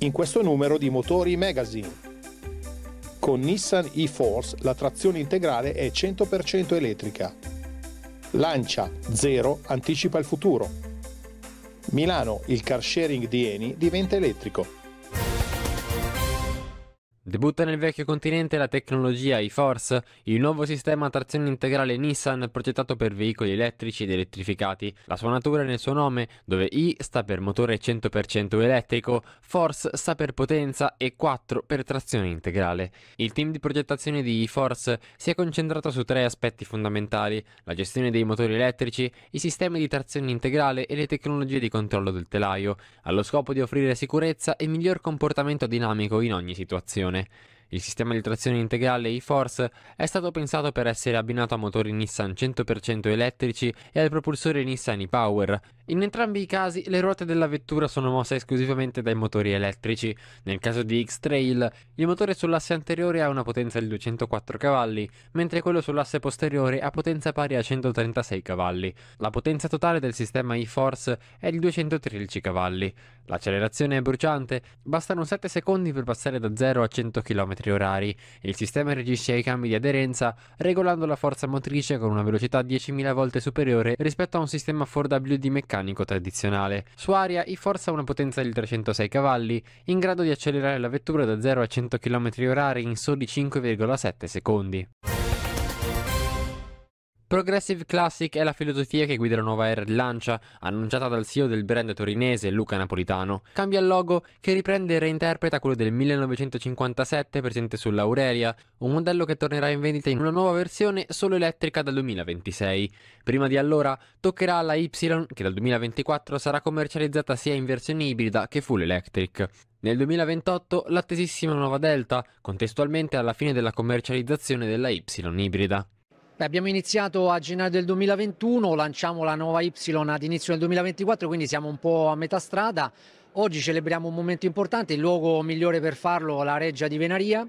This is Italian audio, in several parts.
in questo numero di Motori Magazine. Con Nissan e-Force la trazione integrale è 100% elettrica. Lancia Zero anticipa il futuro. Milano, il car sharing di Eni diventa elettrico. Debutta nel vecchio continente la tecnologia e-Force, il nuovo sistema a trazione integrale Nissan progettato per veicoli elettrici ed elettrificati. La sua natura è nel suo nome, dove I sta per motore 100% elettrico, Force sta per potenza e 4 per trazione integrale. Il team di progettazione di e-Force si è concentrato su tre aspetti fondamentali, la gestione dei motori elettrici, i sistemi di trazione integrale e le tecnologie di controllo del telaio, allo scopo di offrire sicurezza e miglior comportamento dinamico in ogni situazione. stagione Il sistema di trazione integrale e-Force è stato pensato per essere abbinato a motori Nissan 100% elettrici e al propulsore Nissan e-Power. In entrambi i casi le ruote della vettura sono mosse esclusivamente dai motori elettrici. Nel caso di X-Trail, il motore sull'asse anteriore ha una potenza di 204 cavalli, mentre quello sull'asse posteriore ha potenza pari a 136 cavalli. La potenza totale del sistema e-Force è di 213 cavalli. L'accelerazione è bruciante, bastano 7 secondi per passare da 0 a 100 km orari e il sistema reagisce ai cambi di aderenza regolando la forza motrice con una velocità 10.000 volte superiore rispetto a un sistema 4WD meccanico tradizionale. Su aria i forza ha una potenza di 306 cavalli, in grado di accelerare la vettura da 0 a 100 km h in soli 5,7 secondi. Progressive Classic è la filosofia che guida la nuova era di Lancia, annunciata dal CEO del brand torinese Luca Napolitano. Cambia il logo che riprende e reinterpreta quello del 1957 presente sull'Aurelia, un modello che tornerà in vendita in una nuova versione solo elettrica dal 2026. Prima di allora toccherà alla Y che dal 2024 sarà commercializzata sia in versione ibrida che full electric. Nel 2028 l'attesissima nuova Delta, contestualmente alla fine della commercializzazione della Y ibrida. Beh, abbiamo iniziato a gennaio del 2021, lanciamo la nuova Y ad inizio del 2024, quindi siamo un po' a metà strada. Oggi celebriamo un momento importante, il luogo migliore per farlo è la Reggia di Venaria.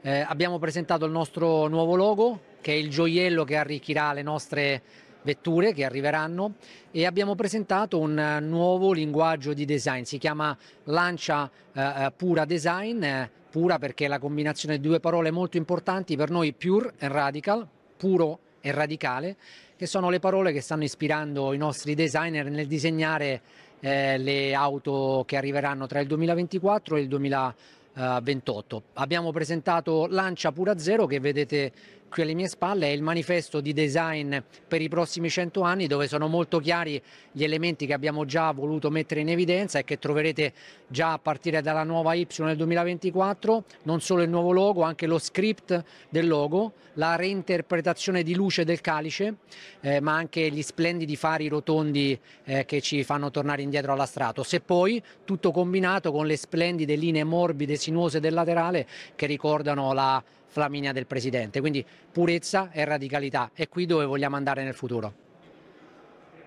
Eh, abbiamo presentato il nostro nuovo logo, che è il gioiello che arricchirà le nostre vetture che arriveranno e abbiamo presentato un eh, nuovo linguaggio di design, si chiama Lancia eh, eh, Pura Design, eh, pura perché è la combinazione di due parole molto importanti per noi, pure e radical, puro e radicale, che sono le parole che stanno ispirando i nostri designer nel disegnare eh, le auto che arriveranno tra il 2024 e il 2028. Abbiamo presentato Lancia Pura Zero che vedete qui alle mie spalle è il manifesto di design per i prossimi cento anni dove sono molto chiari gli elementi che abbiamo già voluto mettere in evidenza e che troverete già a partire dalla nuova Y nel 2024, non solo il nuovo logo, anche lo script del logo, la reinterpretazione di luce del calice, eh, ma anche gli splendidi fari rotondi eh, che ci fanno tornare indietro alla Stratos Se poi tutto combinato con le splendide linee morbide, e sinuose del laterale che ricordano la Flaminia del Presidente. Quindi purezza e radicalità è qui dove vogliamo andare nel futuro.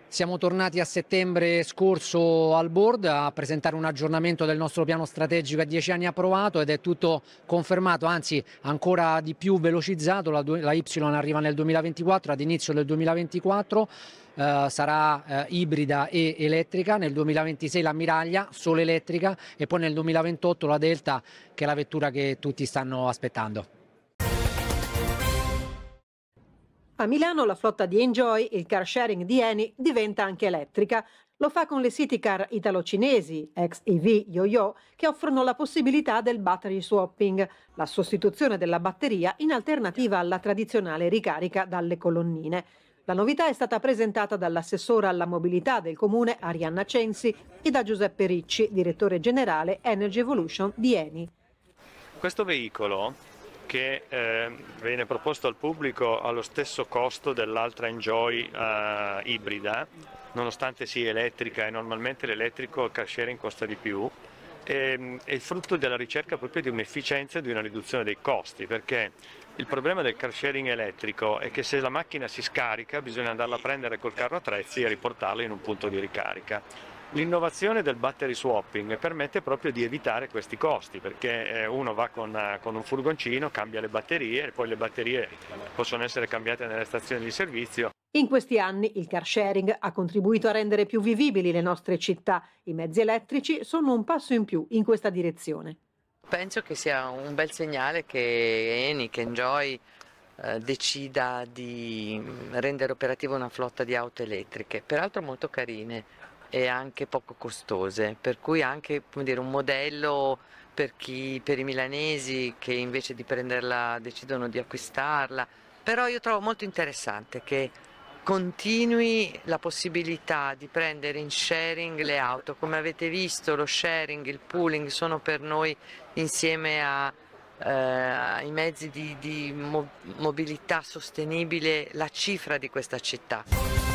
Siamo tornati a settembre scorso al board a presentare un aggiornamento del nostro piano strategico a 10 anni approvato ed è tutto confermato, anzi ancora di più velocizzato, la, Y arriva nel 2024, ad inizio del 2024 eh, sarà eh, ibrida e elettrica, nel 2026 la solo elettrica e poi nel 2028 la Delta che è la vettura che tutti stanno aspettando. A Milano la flotta di Enjoy, il car sharing di Eni, diventa anche elettrica. Lo fa con le city car italo-cinesi, ex EV Yo-Yo, che offrono la possibilità del battery swapping, la sostituzione della batteria in alternativa alla tradizionale ricarica dalle colonnine. La novità è stata presentata dall'assessora alla mobilità del comune Arianna Censi e da Giuseppe Ricci, direttore generale Energy Evolution di Eni. Questo veicolo che eh, viene proposto al pubblico allo stesso costo dell'altra Enjoy eh, ibrida, nonostante sia elettrica e normalmente l'elettrico il car sharing costa di più, e, ehm, è il frutto della ricerca proprio di un'efficienza e di una riduzione dei costi, perché il problema del car sharing elettrico è che se la macchina si scarica bisogna andarla a prendere col carro attrezzi e riportarla in un punto di ricarica L'innovazione del battery swapping permette proprio di evitare questi costi perché eh, uno va con, eh, con, un furgoncino, cambia le batterie e poi le batterie possono essere cambiate nelle stazioni di servizio. In questi anni il car sharing ha contribuito a rendere più vivibili le nostre città. I mezzi elettrici sono un passo in più in questa direzione. Penso che sia un bel segnale che Eni, che Enjoy eh, decida di mm, rendere operativa una flotta di auto elettriche, peraltro molto carine, e anche poco costose, per cui anche dire, un modello per, chi, per i milanesi che invece di prenderla decidono di acquistarla, però io trovo molto interessante che continui la possibilità di prendere in sharing le auto, come avete visto lo sharing, il pooling sono per noi insieme a eh, ai mezzi di, di mobilità sostenibile la cifra di questa città.